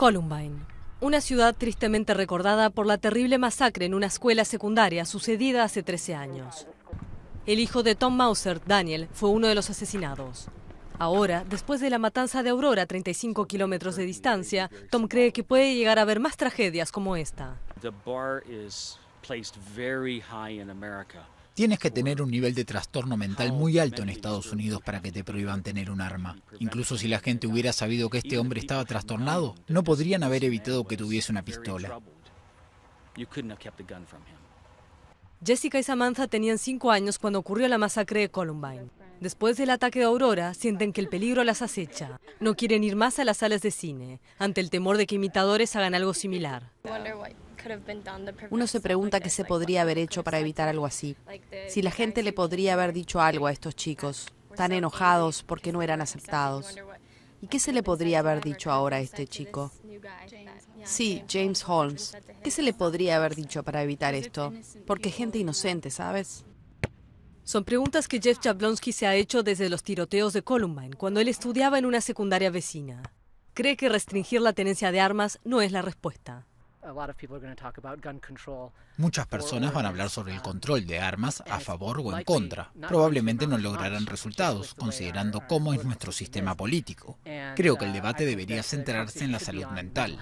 Columbine, una ciudad tristemente recordada por la terrible masacre en una escuela secundaria sucedida hace 13 años. El hijo de Tom Mauser, Daniel, fue uno de los asesinados. Ahora, después de la matanza de Aurora a 35 kilómetros de distancia, Tom cree que puede llegar a ver más tragedias como esta. The bar is placed very high in Tienes que tener un nivel de trastorno mental muy alto en Estados Unidos para que te prohíban tener un arma. Incluso si la gente hubiera sabido que este hombre estaba trastornado, no podrían haber evitado que tuviese una pistola. Jessica y Samantha tenían cinco años cuando ocurrió la masacre de Columbine. Después del ataque de Aurora, sienten que el peligro las acecha. No quieren ir más a las salas de cine, ante el temor de que imitadores hagan algo similar. Uno se pregunta qué se podría haber hecho para evitar algo así. Si la gente le podría haber dicho algo a estos chicos, tan enojados porque no eran aceptados. ¿Y qué se le podría haber dicho ahora a este chico? Sí, James Holmes. ¿Qué se le podría haber dicho para evitar esto? Porque gente inocente, ¿sabes? Son preguntas que Jeff Jablonski se ha hecho desde los tiroteos de Columbine, cuando él estudiaba en una secundaria vecina. Cree que restringir la tenencia de armas no es la respuesta. Muchas personas van a hablar sobre el um, control de armas a favor o en contra. Probablemente no lograrán resultados, considerando uh, cómo es nuestro sistema político. Creo que el uh, debate debería centrarse en la salud mental.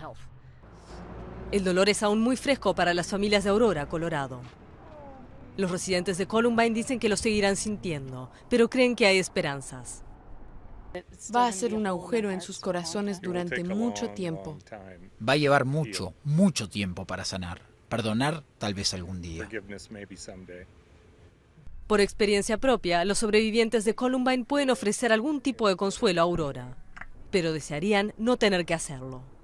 El dolor es aún muy fresco para las familias de Aurora, Colorado. Los residentes de Columbine dicen que lo seguirán sintiendo, pero creen que hay esperanzas. Va a ser un agujero en sus corazones durante mucho tiempo. Va a llevar mucho, mucho tiempo para sanar. Perdonar tal vez algún día. Por experiencia propia, los sobrevivientes de Columbine pueden ofrecer algún tipo de consuelo a Aurora, pero desearían no tener que hacerlo.